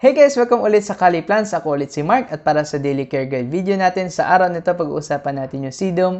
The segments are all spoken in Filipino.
Hey guys! Welcome ulit sa Kali Plans. Ako ulit si Mark at para sa Daily Care Guide video natin sa araw nito pag-uusapan natin yung sedum,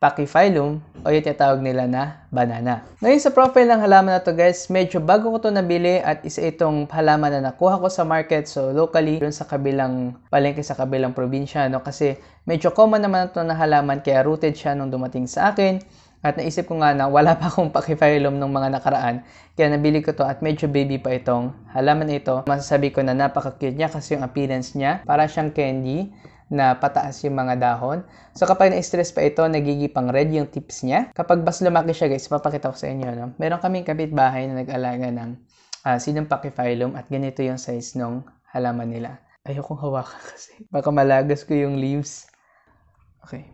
pachyphylum o yung tinatawag nila na banana. Ngayon sa profile ng halaman na to guys, medyo bago ko to nabili at isa itong halaman na nakuha ko sa market so locally dun sa kabilang palengke sa kabilang probinsya no kasi medyo common naman to na halaman kaya rooted siya nung dumating sa akin at naisip ko nga na wala pa akong pakiphyllum ng mga nakaraan, kaya nabili ko to at medyo baby pa itong halaman ito. Masasabi ko na napaka-cute niya kasi yung appearance niya, para siyang candy na pataas yung mga dahon. So kapag na-stress pa ito, nagigipang red yung tips niya. Kapag bas lumaki siya guys, papakita ko sa inyo. No? Meron kaming kapitbahay na nag-alaga ng uh, ah, sinampakiphyllum at ganito yung size nung halaman nila. Ayokong hawakan kasi. Baka malagas ko yung leaves. Okay.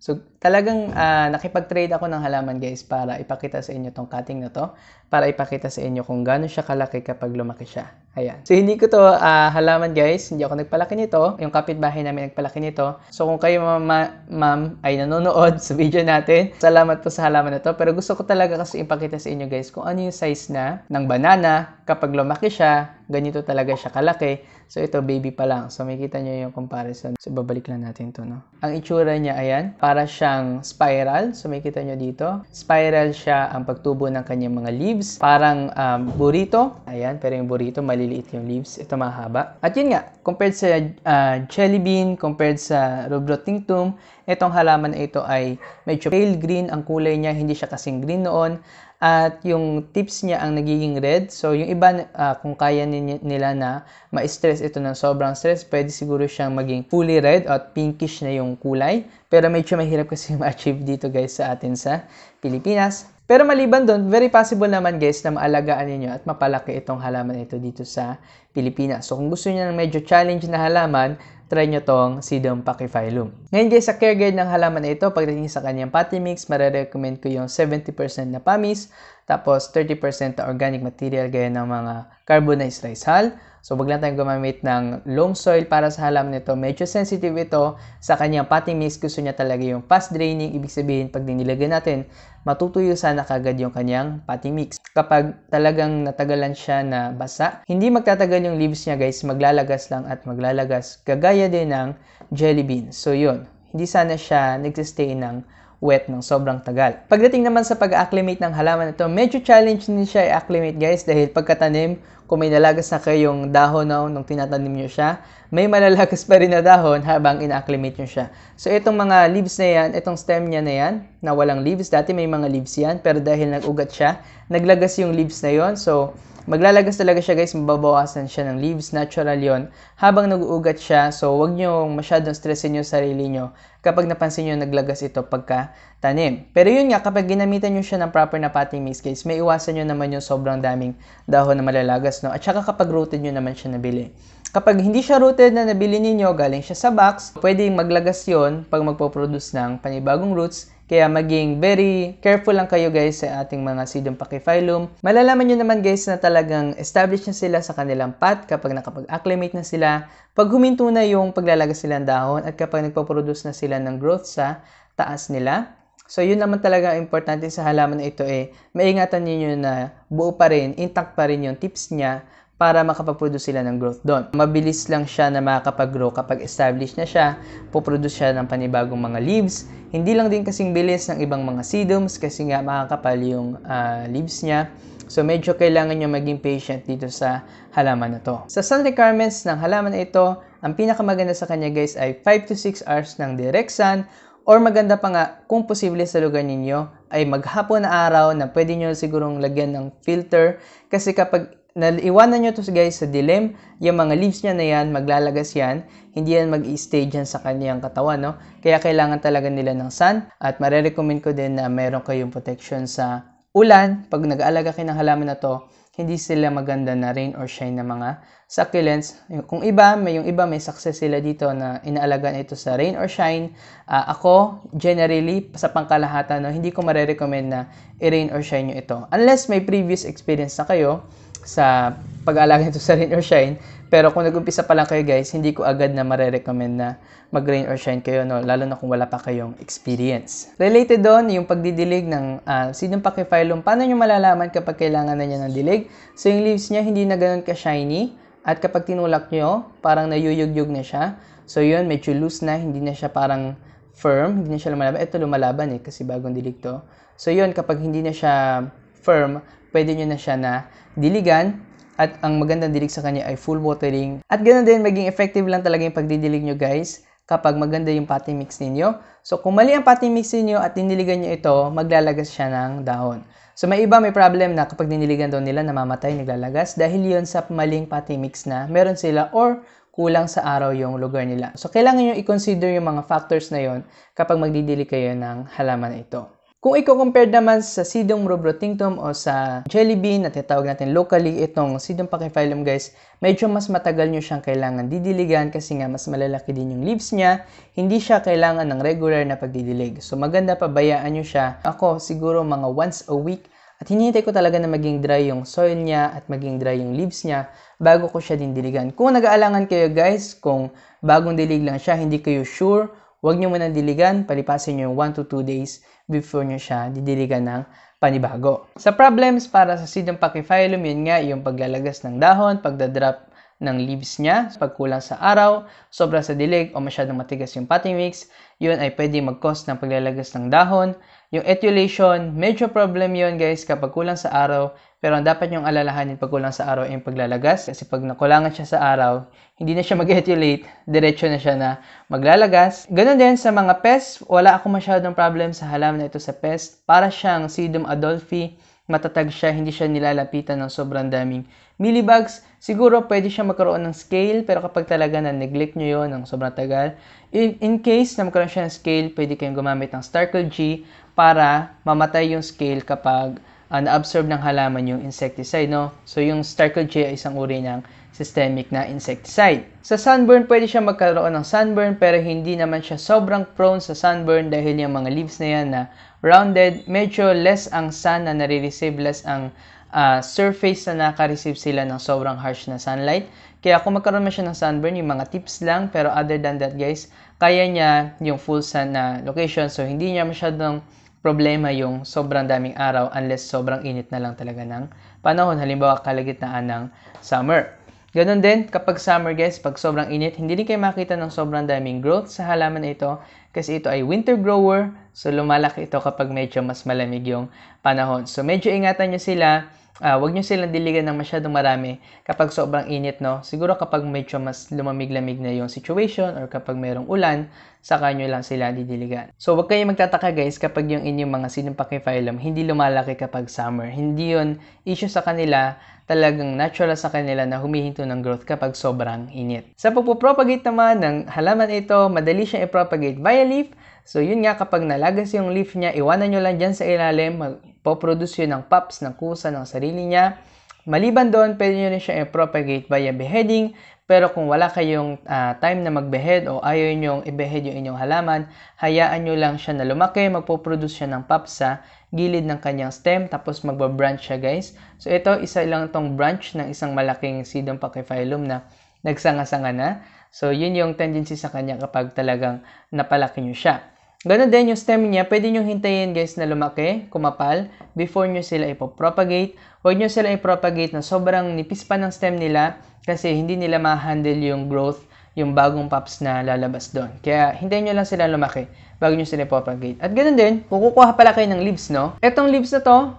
So, talagang uh, nakipag-trade ako ng halaman guys para ipakita sa inyo tong cutting na to. Para ipakita sa inyo kung gaano siya kalaki kapag lumaki siya. Ayan. So, hindi ko to uh, halaman guys. Hindi ako nagpalaki nito. Yung kapitbahay namin nagpalaki nito. So, kung kayo mama, ma'am ay nanonood sa video natin, salamat po sa halaman na to. Pero gusto ko talaga kasi ipakita sa inyo guys kung ano yung size na ng banana kapag lumaki siya ganito talaga siya kalaki. So ito baby pa lang. So makita niyo yung comparison. So babalik lang natin to no. Ang itsura niya ayan, para siyang spiral. So makita niyo dito. Spiral siya ang pagtubo ng kanyang mga leaves. Parang um, burrito. Ayan, pero yung burrito maliliit yung leaves. Ito mahaba. At yun nga, compared sa uh, jelly bean, compared sa rubrotingtum, itong halaman na ito ay medyo pale green ang kulay niya. Hindi siya kasing green noon. At yung tips niya ang nagiging red. So, yung iba, uh, kung kaya nila na ma-stress ito ng sobrang stress, pwede siguro siyang maging fully red at pinkish na yung kulay. Pero medyo mahirap kasi ma-achieve dito guys sa atin sa Pilipinas. Pero maliban doon, very possible naman guys na maalagaan ninyo at mapalaki itong halaman ito dito sa Pilipinas. So kung gusto niyo ng medyo challenge na halaman, try nyo tong Sedum Pachyphylum. Ngayon guys, sa care guide ng halaman na ito, pagdating sa kanyang potty mix, marerecommend ko yung 70% na pamis, tapos 30% na organic material gaya ng mga carbonized rice hull, So, wag lang tayong gumamit ng loam soil para sa halam nito. Medyo sensitive ito sa kanyang potting mix. Gusto niya talaga yung fast draining. Ibig sabihin, pag dinilagay natin, matutuyo sana kagad yung kanyang potting mix. Kapag talagang natagalan siya na basa, hindi magtatagal yung leaves niya guys. Maglalagas lang at maglalagas. Kagaya din ng jelly bean. So, yun. Hindi sana siya nagsistay ng wet ng sobrang tagal. Pagdating naman sa pag-acclimate ng halaman ito, medyo challenge din siya i-acclimate guys dahil pagkatanim, kung may nalagas na kayo yung dahon na oh, nung tinatanim nyo siya, may malalagas pa rin na dahon habang in-acclimate nyo siya. So itong mga leaves na yan, itong stem niya na yan, na walang leaves, dati may mga leaves yan, pero dahil nag-ugat siya, naglagas yung leaves na yon So Maglalagas talaga siya guys, mababawasan siya ng leaves, natural yon Habang nag-uugat siya, so wag niyo masyadong stressin yung sarili niyo kapag napansin niyo naglagas ito pagka tanim. Pero yun nga, kapag ginamitan niyo siya ng proper na potting mix guys, may iwasan niyo naman yung sobrang daming dahon na malalagas. No? At saka kapag rooted niyo naman siya nabili. Kapag hindi siya rooted na nabili ninyo, galing siya sa box, pwedeng maglagas yon pag magpo-produce ng panibagong roots. Kaya maging very careful lang kayo guys sa ating mga sedum pakifilum. Malalaman nyo naman guys na talagang established na sila sa kanilang pot kapag nakapag-acclimate na sila. Pag huminto na yung paglalagas sila ng dahon at kapag nagpo-produce na sila ng growth sa taas nila. So yun naman talaga importante sa halaman na ito eh, maingatan niyo na buo pa rin, intact pa rin yung tips niya para makapag-produce sila ng growth doon. Mabilis lang siya na makakapag-grow kapag established na siya, poproduce siya ng panibagong mga leaves. Hindi lang din kasing bilis ng ibang mga sedums kasi nga makakapal yung uh, leaves niya. So medyo kailangan nyo maging patient dito sa halaman na to. Sa sun requirements ng halaman na ito, ang pinakamaganda sa kanya guys ay 5 to 6 hours ng direct sun or maganda pa nga kung posible sa lugar ninyo ay maghapon na araw na pwede nyo sigurong lagyan ng filter kasi kapag naliwanan nyo to guys sa dilim, yung mga leaves niya na yan, maglalagas yan, hindi yan mag stay dyan sa kaniyang katawan, no? Kaya kailangan talaga nila ng sun at marerecommend ko din na meron kayong protection sa ulan. Pag nag-aalaga kayo ng halaman na to, hindi sila maganda na rain or shine na mga succulents. Kung iba, may yung iba may success sila dito na inaalagaan ito sa rain or shine. Uh, ako, generally, sa pangkalahatan, no, hindi ko marerecommend na i-rain or shine nyo ito. Unless may previous experience na kayo sa pag-aalaga nito sa rain or shine. Pero kung nag-umpisa pa lang kayo guys, hindi ko agad na marerecommend na mag-rain or shine kayo, no? lalo na kung wala pa kayong experience. Related doon, yung pagdidilig ng uh, ah, seedum pachyphylum, paano nyo malalaman kapag kailangan na niya ng dilig? So yung leaves niya hindi na ganun ka-shiny, at kapag tinulak nyo, parang nayuyugyug na siya. So yun, medyo loose na, hindi na siya parang firm, hindi na siya lumalaban. Ito lumalaban eh, kasi bagong dilig to. So yun, kapag hindi na siya firm, pwede nyo na siya na diligan at ang magandang dilig sa kanya ay full watering. At ganoon din, maging effective lang talaga yung pagdidilig nyo guys kapag maganda yung potting mix ninyo. So, kung mali ang potting mix ninyo at diniligan nyo ito, maglalagas siya ng dahon. So, may iba may problem na kapag diniligan daw nila, namamatay, naglalagas dahil yon sa maling potting mix na meron sila or kulang sa araw yung lugar nila. So, kailangan nyo i-consider yung mga factors na yon kapag magdidilig kayo ng halaman ito. Kung i-compare naman sa Sedum rubrotinctum o sa jelly bean na tinatawag natin locally itong Sedum pachyphylum guys, medyo mas matagal nyo siyang kailangan didiligan kasi nga mas malalaki din yung leaves niya. Hindi siya kailangan ng regular na pagdidilig. So maganda pabayaan nyo siya. Ako siguro mga once a week at hinihintay ko talaga na maging dry yung soil niya at maging dry yung leaves niya bago ko siya din diligan. Kung nag-aalangan kayo guys, kung bagong dilig lang siya, hindi kayo sure, huwag nyo muna diligan, palipasin nyo yung 1 to 2 days before nyo siya didiligan ng panibago. Sa problems para sa sedum pakifilum, yun nga yung paglalagas ng dahon, pagdadrop ng leaves niya, pagkulang sa araw, sobra sa dilig o masyadong matigas yung potting mix, yun ay pwede mag-cause ng paglalagas ng dahon. Yung ethulation, medyo problem yun guys kapag kulang sa araw, pero ang dapat nyong alalahanin pag kulang sa araw ay yung paglalagas kasi pag nakulangan siya sa araw, hindi na siya mag-ethulate, diretso na siya na maglalagas. Ganun din sa mga pests, wala ako masyadong problem sa halaman na ito sa pest. Para siyang Sedum adolphi, matatag siya, hindi siya nilalapitan ng sobrang daming millibugs. Siguro pwede siya magkaroon ng scale, pero kapag talaga na-neglect nyo yon ng sobrang tagal, in, in case na magkaroon siya ng scale, pwede kayong gumamit ng Starkle G para mamatay yung scale kapag uh, na-absorb ng halaman yung insecticide. No? So yung Starkle G ay isang uri ng systemic na insecticide. Sa sunburn, pwede siya magkaroon ng sunburn pero hindi naman siya sobrang prone sa sunburn dahil yung mga leaves na yan na rounded, medyo less ang sun na nare-receive, less ang uh, surface na nakareceive sila ng sobrang harsh na sunlight. Kaya kung magkaroon man siya ng sunburn, yung mga tips lang, pero other than that guys, kaya niya yung full sun na location so hindi niya masyadong problema yung sobrang daming araw unless sobrang init na lang talaga ng panahon, halimbawa kalagitnaan ng summer. Ganon din, kapag summer guys, pag sobrang init, hindi din kayo makita ng sobrang daming growth sa halaman na ito kasi ito ay winter grower, so lumalaki ito kapag medyo mas malamig yung panahon. So medyo ingatan nyo sila uh, ah, wag nyo silang diligan ng masyadong marami kapag sobrang init, no? Siguro kapag medyo mas lumamig-lamig na yung situation or kapag mayroong ulan, saka nyo lang sila didiligan. So, wag kayong magtataka guys kapag yung inyong mga sinumpakiphyllum hindi lumalaki kapag summer. Hindi yon issue sa kanila, talagang natural sa kanila na humihinto ng growth kapag sobrang init. Sa pagpupropagate naman ng halaman ito, madali siyang ipropagate via leaf. So, yun nga, kapag nalagas yung leaf niya, iwanan nyo lang dyan sa ilalim, Poproduce yun ng pups ng kusa ng sarili niya. Maliban doon, pwede nyo rin siya i-propagate via beheading. Pero kung wala kayong uh, time na magbehead o ayaw nyong i-behead yung inyong halaman, hayaan nyo lang siya na lumaki, magpoproduce siya ng pups sa gilid ng kanyang stem, tapos magbabranch siya guys. So ito, isa lang tong branch ng isang malaking sedum pachyphylum na nagsanga-sanga na. So yun yung tendency sa kanya kapag talagang napalaki nyo siya. Ganun din yung stem niya, pwede nyo hintayin guys na lumaki, kumapal, before nyo sila ipopropagate. Huwag nyo sila ipropagate na sobrang nipis pa ng stem nila kasi hindi nila ma-handle yung growth, yung bagong pups na lalabas doon. Kaya hintayin nyo lang sila lumaki bago nyo sila ipopropagate. At ganun din, kukukuha pala kayo ng leaves, no? Etong leaves na to,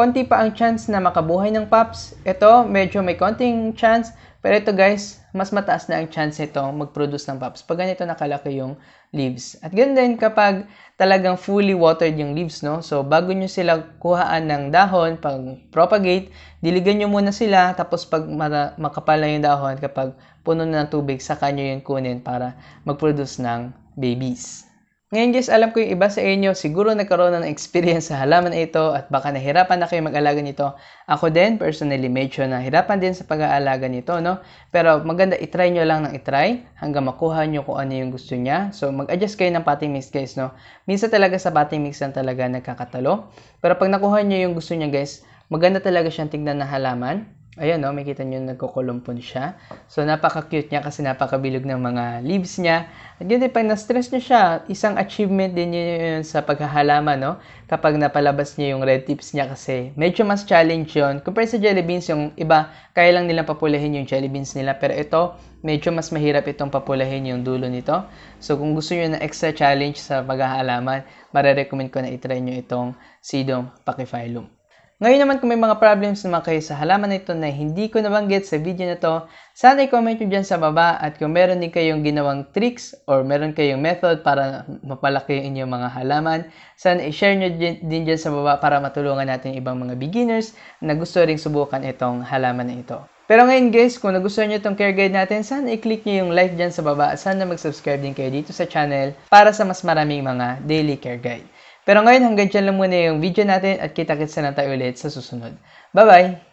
konti pa ang chance na makabuhay ng pups. Ito, medyo may konting chance. Pero ito guys, mas mataas na ang chance nito mag-produce ng pups pag ganito nakalaki yung leaves. At ganun din kapag talagang fully watered yung leaves, no? So, bago nyo sila kuhaan ng dahon, pag propagate, diligan nyo muna sila, tapos pag makapal na yung dahon, kapag puno na ng tubig, saka nyo yun kunin para mag-produce ng babies. Ngayon guys, alam ko yung iba sa inyo, siguro nagkaroon na ng experience sa halaman ito at baka nahirapan na kayo mag-alaga nito. Ako din, personally, medyo nahirapan din sa pag-aalaga nito, no? Pero maganda, itry nyo lang ng itry hanggang makuha nyo kung ano yung gusto niya. So, mag-adjust kayo ng potting mix, guys, no? Minsan talaga sa potting mix lang talaga nagkakatalo. Pero pag nakuha nyo yung gusto niya, guys, maganda talaga siyang tingnan na halaman. Ayan, no? makita nyo nagkukulumpon siya. So, napaka-cute niya kasi napakabilog ng mga leaves niya. At yun din, pag na-stress niya siya, isang achievement din niya yun sa paghahalaman, no? Kapag napalabas niya yung red tips niya kasi medyo mas challenge yun. Compared sa jelly beans, yung iba, kaya lang nilang papulahin yung jelly beans nila. Pero ito, medyo mas mahirap itong papulahin yung dulo nito. So, kung gusto nyo na extra challenge sa paghahalaman, mare-recommend ko na itry nyo itong Sedum Pachyphylum. Ngayon naman kung may mga problems naman kayo sa halaman na ito na hindi ko nabanggit sa video na to, sana i-comment nyo dyan sa baba at kung meron din kayong ginawang tricks or meron kayong method para mapalaki yung inyong mga halaman, sana i-share nyo din dyan sa baba para matulungan natin ibang mga beginners na gusto ring subukan itong halaman na ito. Pero ngayon guys, kung nagustuhan nyo itong care guide natin, sana i-click nyo yung like dyan sa baba at sana mag-subscribe din kayo dito sa channel para sa mas maraming mga daily care guide. Pero ngayon hanggang dyan lang muna yung video natin at kita-kits na tayo ulit sa susunod. Bye-bye!